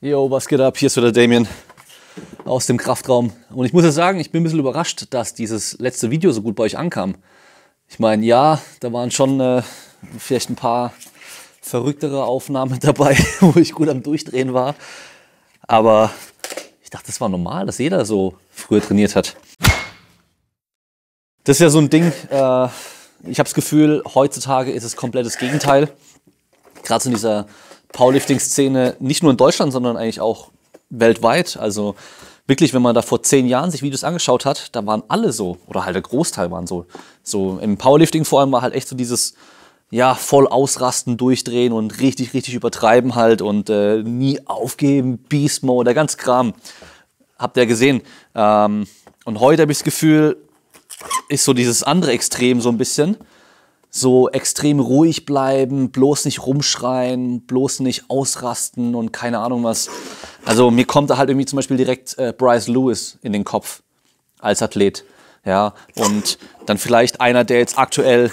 Yo, was geht ab? Hier ist wieder Damien aus dem Kraftraum. Und ich muss ja sagen, ich bin ein bisschen überrascht, dass dieses letzte Video so gut bei euch ankam. Ich meine, ja, da waren schon äh, vielleicht ein paar verrücktere Aufnahmen dabei, wo ich gut am Durchdrehen war. Aber ich dachte, das war normal, dass jeder so früher trainiert hat. Das ist ja so ein Ding, äh, ich habe das Gefühl, heutzutage ist es komplettes Gegenteil. Gerade zu so dieser Powerlifting-Szene nicht nur in Deutschland, sondern eigentlich auch weltweit. Also wirklich, wenn man da vor zehn Jahren sich Videos angeschaut hat, da waren alle so, oder halt der Großteil waren so. So im Powerlifting vor allem war halt echt so dieses, ja, voll ausrasten, durchdrehen und richtig, richtig übertreiben halt und äh, nie aufgeben, Beast Mode, der ganze Kram. Habt ihr ja gesehen. Ähm, und heute habe ich das Gefühl, ist so dieses andere Extrem so ein bisschen so extrem ruhig bleiben, bloß nicht rumschreien, bloß nicht ausrasten und keine Ahnung was. Also mir kommt da halt irgendwie zum Beispiel direkt äh, Bryce Lewis in den Kopf als Athlet. Ja, und dann vielleicht einer, der jetzt aktuell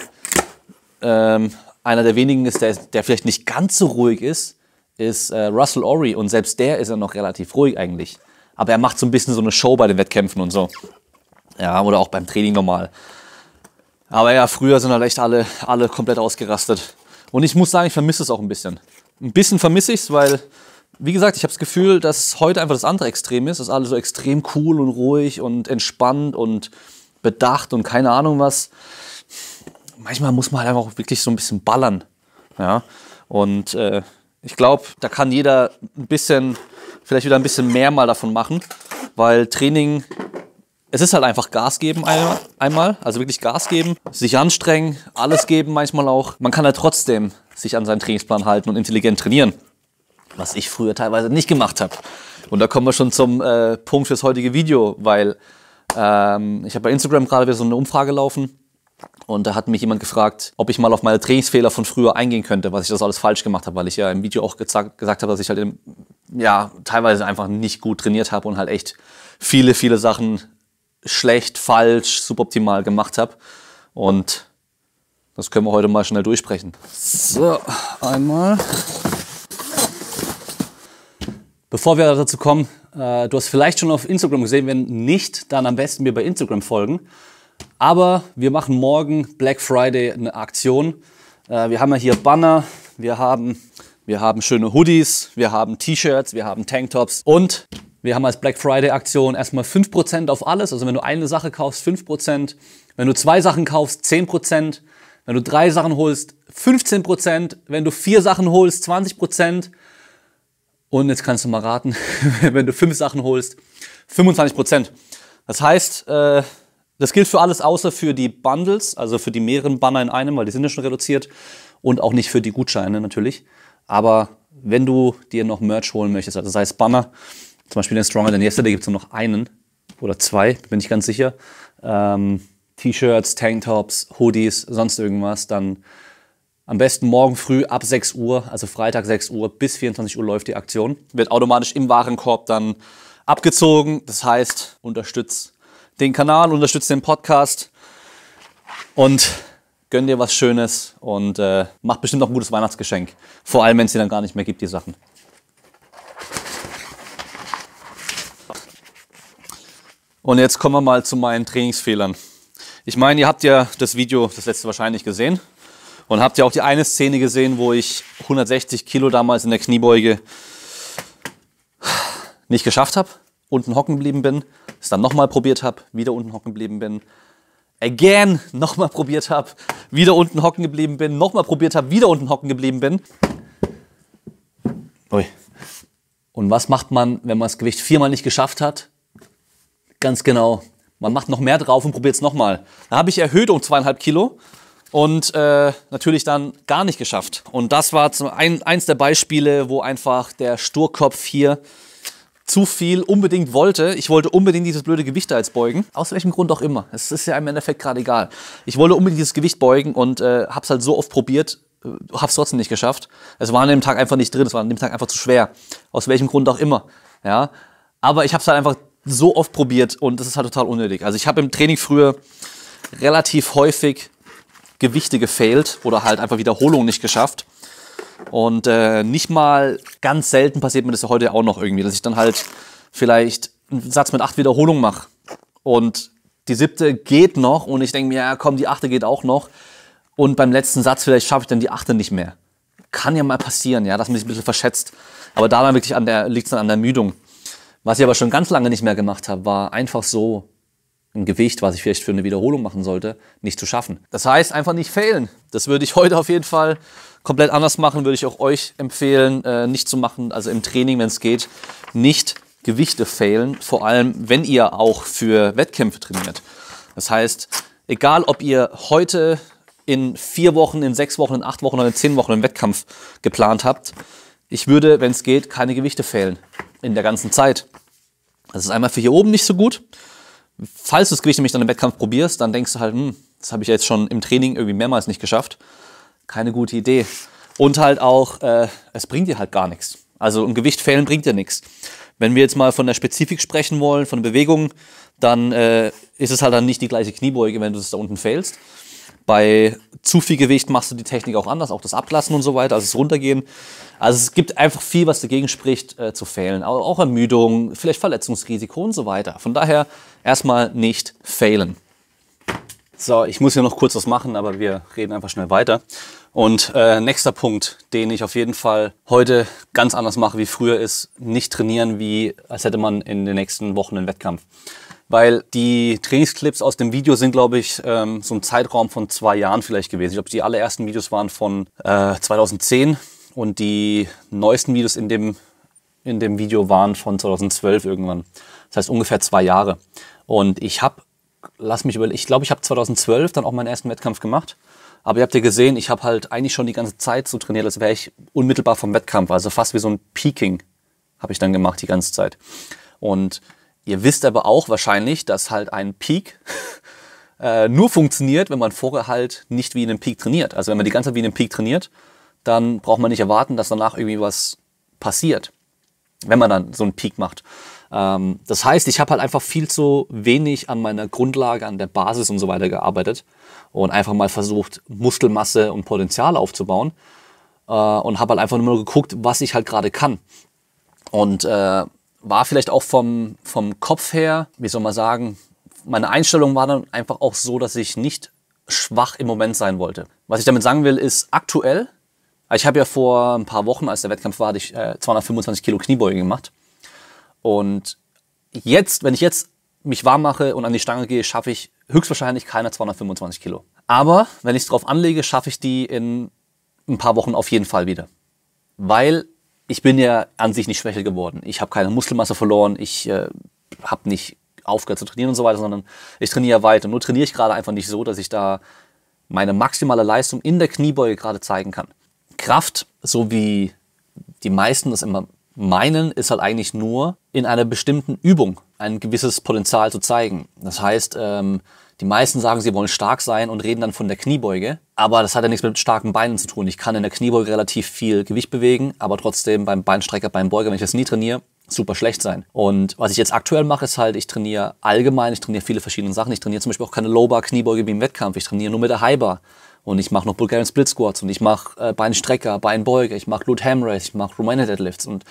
ähm, einer der wenigen ist, der, der vielleicht nicht ganz so ruhig ist, ist äh, Russell Ory. Und selbst der ist ja noch relativ ruhig eigentlich. Aber er macht so ein bisschen so eine Show bei den Wettkämpfen und so. Ja, oder auch beim Training normal. Aber ja, früher sind halt echt alle, alle komplett ausgerastet. Und ich muss sagen, ich vermisse es auch ein bisschen. Ein bisschen vermisse ich es, weil, wie gesagt, ich habe das Gefühl, dass heute einfach das andere Extrem ist, Das ist alles so extrem cool und ruhig und entspannt und bedacht und keine Ahnung was. Manchmal muss man halt einfach auch wirklich so ein bisschen ballern. Ja? Und äh, ich glaube, da kann jeder ein bisschen, vielleicht wieder ein bisschen mehr mal davon machen, weil Training es ist halt einfach Gas geben einmal, also wirklich Gas geben, sich anstrengen, alles geben manchmal auch. Man kann halt trotzdem sich an seinen Trainingsplan halten und intelligent trainieren, was ich früher teilweise nicht gemacht habe. Und da kommen wir schon zum äh, Punkt fürs heutige Video, weil ähm, ich habe bei Instagram gerade wieder so eine Umfrage laufen und da hat mich jemand gefragt, ob ich mal auf meine Trainingsfehler von früher eingehen könnte, was ich das alles falsch gemacht habe, weil ich ja im Video auch gesagt, gesagt habe, dass ich halt im, ja, teilweise einfach nicht gut trainiert habe und halt echt viele, viele Sachen schlecht, falsch, suboptimal gemacht habe. Und das können wir heute mal schnell durchsprechen. So, einmal. Bevor wir dazu kommen, äh, du hast vielleicht schon auf Instagram gesehen, wenn nicht, dann am besten mir bei Instagram folgen. Aber wir machen morgen Black Friday eine Aktion. Äh, wir haben ja hier Banner, wir haben, wir haben schöne Hoodies, wir haben T-Shirts, wir haben Tanktops und wir haben als Black Friday Aktion erstmal 5% auf alles. Also wenn du eine Sache kaufst, 5%. Wenn du zwei Sachen kaufst, 10%. Wenn du drei Sachen holst, 15%. Wenn du vier Sachen holst, 20%. Und jetzt kannst du mal raten, wenn du fünf Sachen holst, 25%. Das heißt, äh, das gilt für alles außer für die Bundles, also für die mehreren Banner in einem, weil die sind ja schon reduziert und auch nicht für die Gutscheine natürlich. Aber wenn du dir noch Merch holen möchtest, also sei es Banner zum Beispiel den Stronger Than Yesterday gibt es nur noch einen oder zwei, bin ich ganz sicher. Ähm, T-Shirts, Tanktops, Hoodies, sonst irgendwas. Dann am besten morgen früh ab 6 Uhr, also Freitag 6 Uhr bis 24 Uhr läuft die Aktion. Wird automatisch im Warenkorb dann abgezogen. Das heißt, unterstützt den Kanal, unterstützt den Podcast und gönn dir was Schönes und äh, macht bestimmt noch ein gutes Weihnachtsgeschenk. Vor allem, wenn es dir dann gar nicht mehr gibt, die Sachen. Und jetzt kommen wir mal zu meinen Trainingsfehlern. Ich meine, ihr habt ja das Video, das letzte wahrscheinlich gesehen. Und habt ja auch die eine Szene gesehen, wo ich 160 Kilo damals in der Kniebeuge nicht geschafft habe, unten hocken geblieben bin, es dann nochmal probiert habe, wieder unten hocken geblieben bin, again nochmal probiert habe, wieder unten hocken geblieben bin, nochmal probiert habe, wieder unten hocken geblieben bin. Ui. Und was macht man, wenn man das Gewicht viermal nicht geschafft hat Ganz genau. Man macht noch mehr drauf und probiert es nochmal. Da habe ich erhöht um zweieinhalb Kilo und äh, natürlich dann gar nicht geschafft. Und das war zum ein, eins der Beispiele, wo einfach der Sturkopf hier zu viel unbedingt wollte. Ich wollte unbedingt dieses blöde Gewicht da jetzt beugen. Aus welchem Grund auch immer. Es ist ja im Endeffekt gerade egal. Ich wollte unbedingt dieses Gewicht beugen und äh, habe es halt so oft probiert, äh, habe es trotzdem nicht geschafft. Es war an dem Tag einfach nicht drin. Es war an dem Tag einfach zu schwer. Aus welchem Grund auch immer. Ja. Aber ich habe es halt einfach so oft probiert und das ist halt total unnötig. Also ich habe im Training früher relativ häufig Gewichte gefailt oder halt einfach Wiederholungen nicht geschafft. Und äh, nicht mal ganz selten passiert mir das ja heute auch noch irgendwie, dass ich dann halt vielleicht einen Satz mit acht Wiederholungen mache und die siebte geht noch und ich denke mir, ja komm, die achte geht auch noch und beim letzten Satz vielleicht schaffe ich dann die achte nicht mehr. Kann ja mal passieren, ja, dass man sich ein bisschen verschätzt. Aber da liegt es dann an der Müdung. Was ich aber schon ganz lange nicht mehr gemacht habe, war einfach so ein Gewicht, was ich vielleicht für eine Wiederholung machen sollte, nicht zu schaffen. Das heißt, einfach nicht failen. Das würde ich heute auf jeden Fall komplett anders machen, würde ich auch euch empfehlen, äh, nicht zu machen, also im Training, wenn es geht, nicht Gewichte failen, vor allem wenn ihr auch für Wettkämpfe trainiert. Das heißt, egal ob ihr heute in vier Wochen, in sechs Wochen, in acht Wochen oder in zehn Wochen einen Wettkampf geplant habt, ich würde, wenn es geht, keine Gewichte fehlen in der ganzen Zeit. Das ist einmal für hier oben nicht so gut. Falls du das Gewicht nämlich dann im Wettkampf probierst, dann denkst du halt, hm, das habe ich jetzt schon im Training irgendwie mehrmals nicht geschafft. Keine gute Idee. Und halt auch, äh, es bringt dir halt gar nichts. Also ein Gewicht fehlen bringt dir nichts. Wenn wir jetzt mal von der Spezifik sprechen wollen, von Bewegung, dann äh, ist es halt dann nicht die gleiche Kniebeuge, wenn du es da unten fehlst. Bei zu viel Gewicht machst du die Technik auch anders, auch das Ablassen und so weiter, also das Runtergehen. Also es gibt einfach viel, was dagegen spricht, äh, zu fehlen. Auch, Ermüdung, vielleicht Verletzungsrisiko und so weiter. Von daher erstmal nicht failen. So, ich muss hier noch kurz was machen, aber wir reden einfach schnell weiter. Und äh, nächster Punkt, den ich auf jeden Fall heute ganz anders mache wie früher, ist nicht trainieren, wie als hätte man in den nächsten Wochen einen Wettkampf weil die Trainingsclips aus dem Video sind, glaube ich, ähm, so ein Zeitraum von zwei Jahren vielleicht gewesen. Ich glaube, die allerersten Videos waren von äh, 2010 und die neuesten Videos in dem, in dem Video waren von 2012 irgendwann. Das heißt ungefähr zwei Jahre. Und ich habe, lass mich überlegen, ich glaube, ich habe 2012 dann auch meinen ersten Wettkampf gemacht. Aber ihr habt ja gesehen, ich habe halt eigentlich schon die ganze Zeit so trainiert, als wäre ich unmittelbar vom Wettkampf. Also fast wie so ein Peaking habe ich dann gemacht die ganze Zeit. Und Ihr wisst aber auch wahrscheinlich, dass halt ein Peak äh, nur funktioniert, wenn man vorher halt nicht wie in einem Peak trainiert. Also wenn man die ganze Zeit wie in einem Peak trainiert, dann braucht man nicht erwarten, dass danach irgendwie was passiert, wenn man dann so einen Peak macht. Ähm, das heißt, ich habe halt einfach viel zu wenig an meiner Grundlage, an der Basis und so weiter gearbeitet und einfach mal versucht, Muskelmasse und Potenzial aufzubauen äh, und habe halt einfach nur geguckt, was ich halt gerade kann. Und äh, war vielleicht auch vom, vom Kopf her, wie soll man sagen, meine Einstellung war dann einfach auch so, dass ich nicht schwach im Moment sein wollte. Was ich damit sagen will, ist aktuell, ich habe ja vor ein paar Wochen, als der Wettkampf war, hatte ich äh, 225 Kilo Kniebeuge gemacht. Und jetzt, wenn ich jetzt mich warm mache und an die Stange gehe, schaffe ich höchstwahrscheinlich keine 225 Kilo. Aber wenn ich es drauf anlege, schaffe ich die in ein paar Wochen auf jeden Fall wieder. Weil ich bin ja an sich nicht schwächer geworden. Ich habe keine Muskelmasse verloren, ich äh, habe nicht aufgehört zu trainieren und so weiter, sondern ich trainiere weiter. Nur trainiere ich gerade einfach nicht so, dass ich da meine maximale Leistung in der Kniebeuge gerade zeigen kann. Kraft, so wie die meisten das immer meinen, ist halt eigentlich nur in einer bestimmten Übung ein gewisses Potenzial zu zeigen. Das heißt, ähm, die meisten sagen, sie wollen stark sein und reden dann von der Kniebeuge. Aber das hat ja nichts mit starken Beinen zu tun. Ich kann in der Kniebeuge relativ viel Gewicht bewegen, aber trotzdem beim Beinstrecker, beim Beuger, wenn ich das nie trainiere, super schlecht sein. Und was ich jetzt aktuell mache, ist halt, ich trainiere allgemein, ich trainiere viele verschiedene Sachen. Ich trainiere zum Beispiel auch keine Low-Bar, Kniebeuge wie im Wettkampf. Ich trainiere nur mit der High-Bar. Und ich mache noch Bulgarian Split Squats und ich mache äh, Beinstrecker, Beinbeuge, ich mache Glute Ham Race, ich mache Romanian Deadlifts und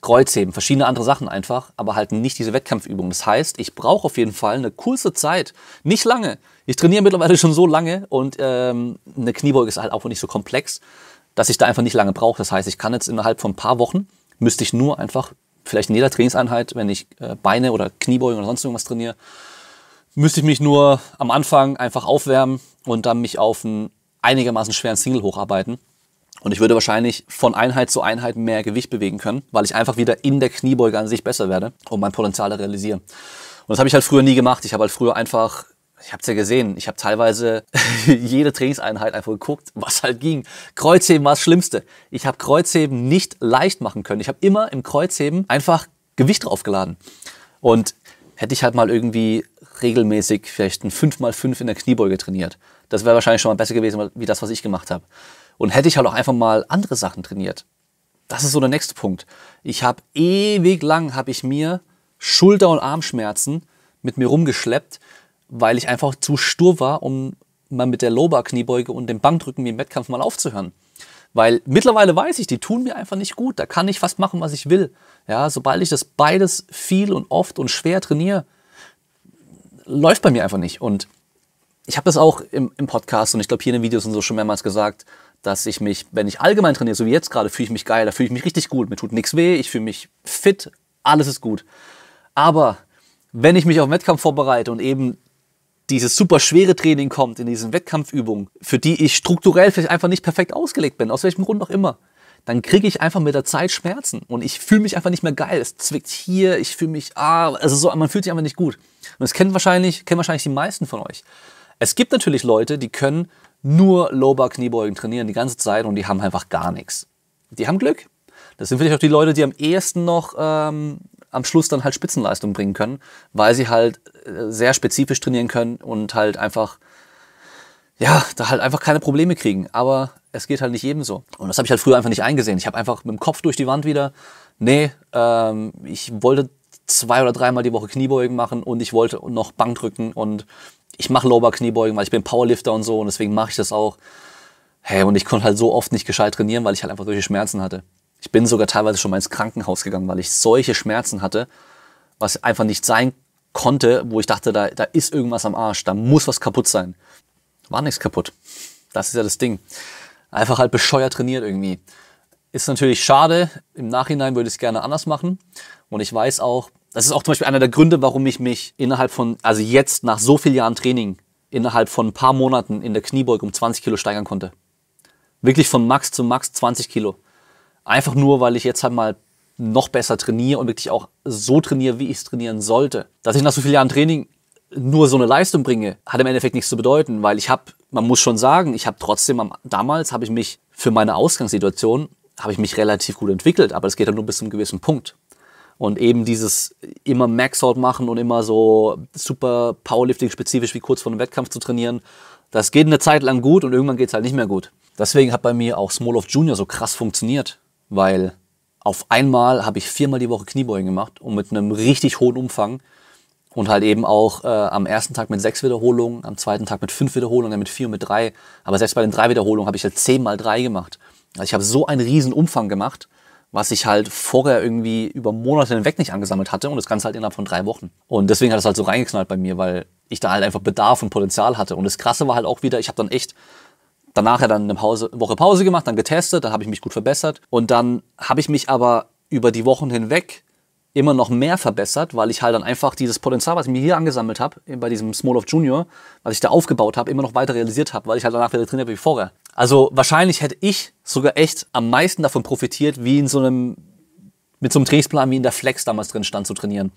Kreuzheben, verschiedene andere Sachen einfach, aber halt nicht diese Wettkampfübung. Das heißt, ich brauche auf jeden Fall eine kurze Zeit, nicht lange. Ich trainiere mittlerweile schon so lange und ähm, eine Kniebeuge ist halt auch nicht so komplex, dass ich da einfach nicht lange brauche. Das heißt, ich kann jetzt innerhalb von ein paar Wochen, müsste ich nur einfach, vielleicht in jeder Trainingseinheit, wenn ich äh, Beine oder Kniebeugen oder sonst irgendwas trainiere, müsste ich mich nur am Anfang einfach aufwärmen und dann mich auf einen einigermaßen schweren Single hocharbeiten. Und ich würde wahrscheinlich von Einheit zu Einheit mehr Gewicht bewegen können, weil ich einfach wieder in der Kniebeuge an sich besser werde, und mein Potenzial realisieren. Und das habe ich halt früher nie gemacht. Ich habe halt früher einfach ich habe es ja gesehen, ich habe teilweise jede Trainingseinheit einfach geguckt, was halt ging. Kreuzheben war das Schlimmste. Ich habe Kreuzheben nicht leicht machen können. Ich habe immer im Kreuzheben einfach Gewicht draufgeladen. Und hätte ich halt mal irgendwie regelmäßig vielleicht ein 5x5 in der Kniebeuge trainiert das wäre wahrscheinlich schon mal besser gewesen, wie das, was ich gemacht habe. Und hätte ich halt auch einfach mal andere Sachen trainiert. Das ist so der nächste Punkt. Ich habe ewig lang, habe ich mir Schulter- und Armschmerzen mit mir rumgeschleppt, weil ich einfach zu stur war, um mal mit der Lowbar-Kniebeuge und dem Bankdrücken wie im Wettkampf mal aufzuhören. Weil mittlerweile weiß ich, die tun mir einfach nicht gut. Da kann ich fast machen, was ich will. Ja, sobald ich das beides viel und oft und schwer trainiere, läuft bei mir einfach nicht. Und ich habe das auch im, im, Podcast und ich glaube hier in den Videos und so schon mehrmals gesagt, dass ich mich, wenn ich allgemein trainiere, so wie jetzt gerade, fühle ich mich geil, da fühle ich mich richtig gut, mir tut nichts weh, ich fühle mich fit, alles ist gut. Aber wenn ich mich auf den Wettkampf vorbereite und eben dieses super schwere Training kommt in diesen Wettkampfübungen, für die ich strukturell vielleicht einfach nicht perfekt ausgelegt bin, aus welchem Grund auch immer, dann kriege ich einfach mit der Zeit Schmerzen und ich fühle mich einfach nicht mehr geil. Es zwickt hier, ich fühle mich, ah, also so, man fühlt sich einfach nicht gut. Und das kennen wahrscheinlich, kennen wahrscheinlich die meisten von euch. Es gibt natürlich Leute, die können nur low Kniebeugen trainieren die ganze Zeit und die haben einfach gar nichts. Die haben Glück. Das sind vielleicht auch die Leute, die am ehesten noch ähm, am Schluss dann halt Spitzenleistung bringen können, weil sie halt äh, sehr spezifisch trainieren können und halt einfach, ja, da halt einfach keine Probleme kriegen. Aber es geht halt nicht ebenso. Und das habe ich halt früher einfach nicht eingesehen. Ich habe einfach mit dem Kopf durch die Wand wieder, nee, ähm, ich wollte zwei oder dreimal die Woche Kniebeugen machen und ich wollte noch drücken und ich mache Lower Kniebeugen, weil ich bin Powerlifter und so und deswegen mache ich das auch. Hey, und ich konnte halt so oft nicht gescheit trainieren, weil ich halt einfach solche Schmerzen hatte. Ich bin sogar teilweise schon mal ins Krankenhaus gegangen, weil ich solche Schmerzen hatte, was einfach nicht sein konnte, wo ich dachte, da, da ist irgendwas am Arsch, da muss was kaputt sein. War nichts kaputt. Das ist ja das Ding. Einfach halt bescheuert trainiert irgendwie. Ist natürlich schade. Im Nachhinein würde ich es gerne anders machen. Und ich weiß auch, das ist auch zum Beispiel einer der Gründe, warum ich mich innerhalb von, also jetzt nach so vielen Jahren Training, innerhalb von ein paar Monaten in der Kniebeuge um 20 Kilo steigern konnte. Wirklich von Max zu Max 20 Kilo. Einfach nur, weil ich jetzt halt mal noch besser trainiere und wirklich auch so trainiere, wie ich es trainieren sollte. Dass ich nach so vielen Jahren Training nur so eine Leistung bringe, hat im Endeffekt nichts zu bedeuten, weil ich habe, man muss schon sagen, ich habe trotzdem, am, damals habe ich mich für meine Ausgangssituation, habe ich mich relativ gut entwickelt, aber es geht halt nur bis zu einem gewissen Punkt. Und eben dieses immer Maxout machen und immer so super Powerlifting-spezifisch wie kurz vor einem Wettkampf zu trainieren, das geht eine Zeit lang gut und irgendwann geht es halt nicht mehr gut. Deswegen hat bei mir auch Small of Junior so krass funktioniert, weil auf einmal habe ich viermal die Woche Kniebeugen gemacht und mit einem richtig hohen Umfang und halt eben auch äh, am ersten Tag mit sechs Wiederholungen, am zweiten Tag mit fünf Wiederholungen, dann mit vier und mit drei. Aber selbst bei den drei Wiederholungen habe ich halt zehnmal drei gemacht. Also ich habe so einen riesen Umfang gemacht, was ich halt vorher irgendwie über Monate hinweg nicht angesammelt hatte und das Ganze halt innerhalb von drei Wochen. Und deswegen hat es halt so reingeknallt bei mir, weil ich da halt einfach Bedarf und Potenzial hatte. Und das Krasse war halt auch wieder, ich habe dann echt danach ja dann eine Pause, Woche Pause gemacht, dann getestet, dann habe ich mich gut verbessert und dann habe ich mich aber über die Wochen hinweg immer noch mehr verbessert, weil ich halt dann einfach dieses Potenzial, was ich mir hier angesammelt habe, äh, bei diesem Small of Junior, was ich da aufgebaut habe, immer noch weiter realisiert habe, weil ich halt danach wieder trainiert habe wie vorher. Also wahrscheinlich hätte ich sogar echt am meisten davon profitiert, wie in so einem, mit so einem Trainingsplan, wie in der Flex damals drin stand, zu trainieren.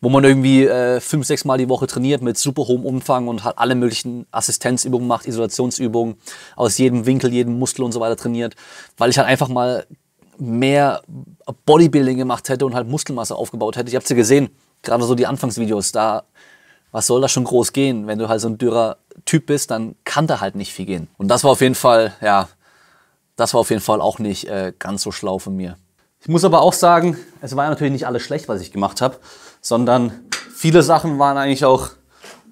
Wo man irgendwie äh, fünf, sechs Mal die Woche trainiert mit super hohem Umfang und halt alle möglichen Assistenzübungen macht, Isolationsübungen, aus jedem Winkel, jedem Muskel und so weiter trainiert, weil ich halt einfach mal mehr Bodybuilding gemacht hätte und halt Muskelmasse aufgebaut hätte. Ich habe sie ja gesehen, gerade so die Anfangsvideos, da was soll da schon groß gehen? Wenn du halt so ein dürrer Typ bist, dann kann da halt nicht viel gehen. Und das war auf jeden Fall, ja, das war auf jeden Fall auch nicht äh, ganz so schlau von mir. Ich muss aber auch sagen, es war natürlich nicht alles schlecht, was ich gemacht habe, sondern viele Sachen waren eigentlich auch,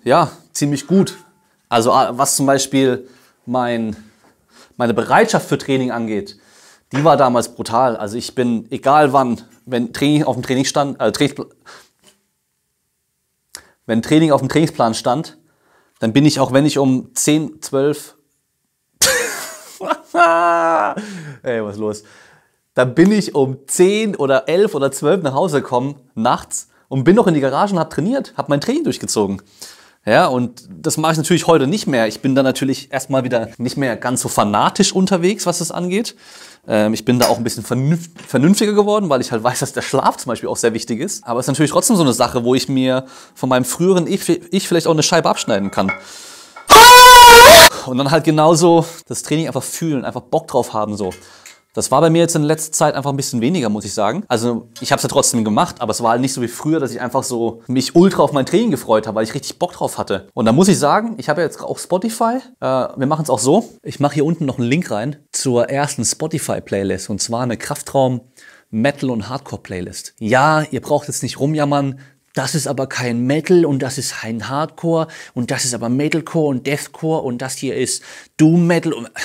ja, ziemlich gut. Also äh, was zum Beispiel mein, meine Bereitschaft für Training angeht, die war damals brutal. Also ich bin, egal wann, wenn Training auf dem Training stand, äh, Trainingsplan, wenn Training auf dem Trainingsplan stand, dann bin ich auch, wenn ich um 10, 12, ey, was ist los? Dann bin ich um 10 oder 11 oder 12 nach Hause gekommen, nachts, und bin noch in die Garage und hab trainiert, hab mein Training durchgezogen. Ja, und das mache ich natürlich heute nicht mehr. Ich bin da natürlich erstmal wieder nicht mehr ganz so fanatisch unterwegs, was das angeht. Ähm, ich bin da auch ein bisschen vernünftiger geworden, weil ich halt weiß, dass der Schlaf zum Beispiel auch sehr wichtig ist. Aber es ist natürlich trotzdem so eine Sache, wo ich mir von meinem früheren Ich, ich vielleicht auch eine Scheibe abschneiden kann. Und dann halt genauso das Training einfach fühlen, einfach Bock drauf haben so. Das war bei mir jetzt in letzter Zeit einfach ein bisschen weniger, muss ich sagen. Also ich habe es ja trotzdem gemacht, aber es war halt nicht so wie früher, dass ich einfach so mich ultra auf mein Training gefreut habe, weil ich richtig Bock drauf hatte. Und da muss ich sagen, ich habe ja jetzt auch Spotify. Äh, wir machen es auch so. Ich mache hier unten noch einen Link rein zur ersten Spotify-Playlist und zwar eine Kraftraum. Metal- und Hardcore-Playlist. Ja, ihr braucht jetzt nicht rumjammern, das ist aber kein Metal und das ist kein Hardcore und das ist aber Metalcore und Deathcore und das hier ist Doom Metal.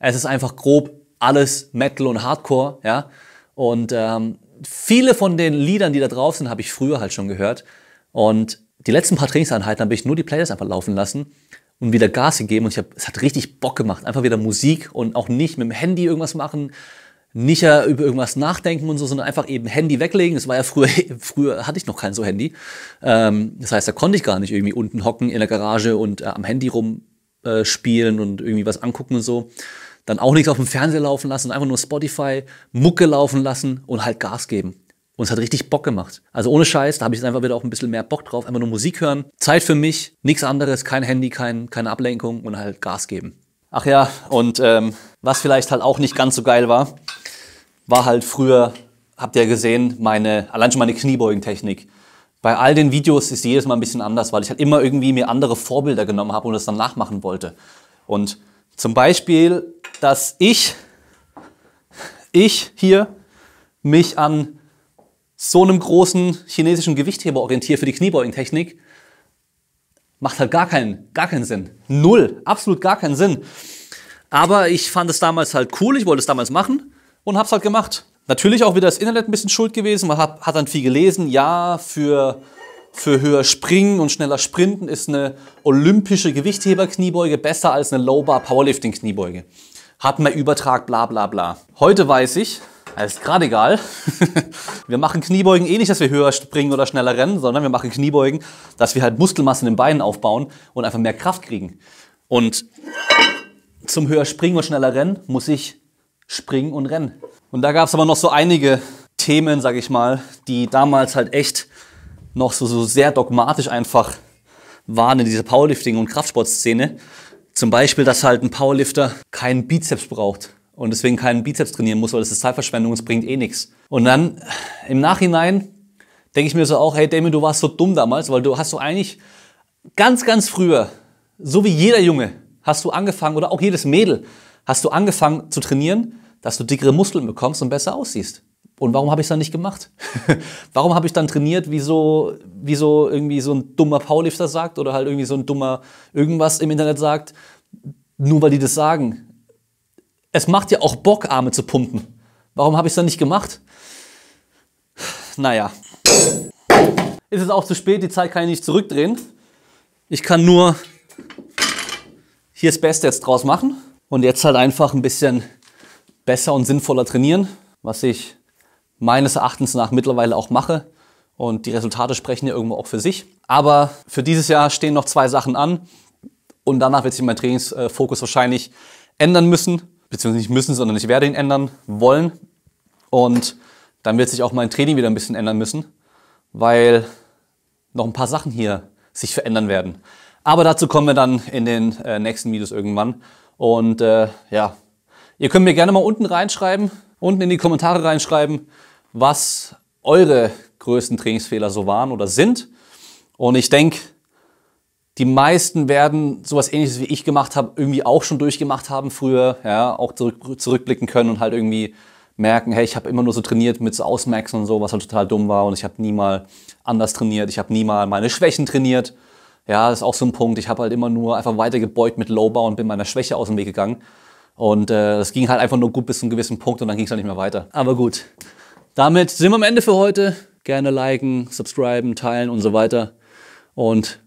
Es ist einfach grob alles Metal und Hardcore, ja. Und ähm, viele von den Liedern, die da drauf sind, habe ich früher halt schon gehört. Und die letzten paar Trainingseinheiten habe ich nur die Playlist einfach laufen lassen und wieder Gas gegeben. Und ich hab, es hat richtig Bock gemacht. Einfach wieder Musik und auch nicht mit dem Handy irgendwas machen, nicht ja über irgendwas nachdenken und so, sondern einfach eben Handy weglegen. Das war ja früher, früher hatte ich noch kein so Handy. Ähm, das heißt, da konnte ich gar nicht irgendwie unten hocken in der Garage und äh, am Handy rumspielen äh, und irgendwie was angucken und so dann auch nichts auf dem Fernseher laufen lassen, einfach nur Spotify, Mucke laufen lassen und halt Gas geben. Und es hat richtig Bock gemacht. Also ohne Scheiß, da habe ich jetzt einfach wieder auch ein bisschen mehr Bock drauf. Einfach nur Musik hören, Zeit für mich, nichts anderes, kein Handy, kein, keine Ablenkung und halt Gas geben. Ach ja, und ähm, was vielleicht halt auch nicht ganz so geil war, war halt früher, habt ihr gesehen, meine, allein schon meine Kniebeugentechnik. Bei all den Videos ist jedes Mal ein bisschen anders, weil ich halt immer irgendwie mir andere Vorbilder genommen habe und das dann nachmachen wollte. Und zum Beispiel, dass ich, ich hier, mich an so einem großen chinesischen Gewichtheber orientiere für die Kniebeugentechnik, macht halt gar keinen, gar keinen Sinn. Null, absolut gar keinen Sinn. Aber ich fand es damals halt cool, ich wollte es damals machen und hab's halt gemacht. Natürlich auch wieder das Internet ein bisschen schuld gewesen, man hat, hat dann viel gelesen, ja, für für höher springen und schneller sprinten ist eine olympische Gewichtheber-Kniebeuge besser als eine Low-Bar-Powerlifting-Kniebeuge. Hat mehr Übertrag, bla bla bla. Heute weiß ich, das ist gerade egal. wir machen Kniebeugen eh nicht, dass wir höher springen oder schneller rennen, sondern wir machen Kniebeugen, dass wir halt Muskelmasse in den Beinen aufbauen und einfach mehr Kraft kriegen. Und zum höher springen und schneller rennen muss ich springen und rennen. Und da gab es aber noch so einige Themen, sag ich mal, die damals halt echt noch so, so sehr dogmatisch einfach waren in dieser Powerlifting- und Kraftsportszene. Zum Beispiel, dass halt ein Powerlifter keinen Bizeps braucht und deswegen keinen Bizeps trainieren muss, weil das ist Zeitverschwendung und es bringt eh nichts. Und dann äh, im Nachhinein denke ich mir so auch, hey Damien, du warst so dumm damals, weil du hast so eigentlich ganz, ganz früher, so wie jeder Junge, hast du angefangen oder auch jedes Mädel, hast du angefangen zu trainieren, dass du dickere Muskeln bekommst und besser aussiehst. Und warum habe ich es dann nicht gemacht? warum habe ich dann trainiert, wie so, wie so irgendwie so ein dummer Powerlifter sagt oder halt irgendwie so ein dummer irgendwas im Internet sagt, nur weil die das sagen? Es macht ja auch Bock, Arme zu pumpen. Warum habe ich es dann nicht gemacht? Naja. Ist es auch zu spät, die Zeit kann ich nicht zurückdrehen. Ich kann nur hier das Beste jetzt draus machen und jetzt halt einfach ein bisschen besser und sinnvoller trainieren, was ich meines Erachtens nach mittlerweile auch mache. Und die Resultate sprechen ja irgendwo auch für sich. Aber für dieses Jahr stehen noch zwei Sachen an. Und danach wird sich mein Trainingsfokus wahrscheinlich ändern müssen. Beziehungsweise nicht müssen, sondern ich werde ihn ändern wollen. Und dann wird sich auch mein Training wieder ein bisschen ändern müssen, weil noch ein paar Sachen hier sich verändern werden. Aber dazu kommen wir dann in den äh, nächsten Videos irgendwann. Und äh, ja, ihr könnt mir gerne mal unten reinschreiben, unten in die Kommentare reinschreiben, was eure größten Trainingsfehler so waren oder sind. Und ich denke, die meisten werden sowas ähnliches wie ich gemacht habe, irgendwie auch schon durchgemacht haben früher, ja, auch zurück, zurückblicken können und halt irgendwie merken, hey, ich habe immer nur so trainiert mit so Ausmaxen und so, was halt total dumm war und ich habe nie mal anders trainiert, ich habe nie mal meine Schwächen trainiert. Ja, das ist auch so ein Punkt. Ich habe halt immer nur einfach weitergebeugt mit Lowbar und bin meiner Schwäche aus dem Weg gegangen. Und äh, das ging halt einfach nur gut bis zu einem gewissen Punkt und dann ging es halt nicht mehr weiter. Aber gut, damit sind wir am Ende für heute. Gerne liken, subscriben, teilen und so weiter. Und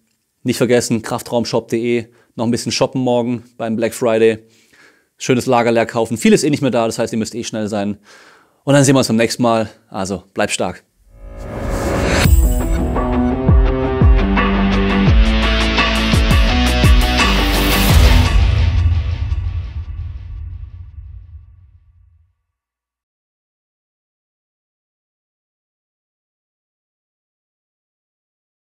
nicht vergessen, kraftraumshop.de, noch ein bisschen shoppen morgen beim Black Friday. Schönes Lager leer kaufen. Vieles eh nicht mehr da, das heißt, ihr müsst eh schnell sein. Und dann sehen wir uns beim nächsten Mal. Also, bleibt stark.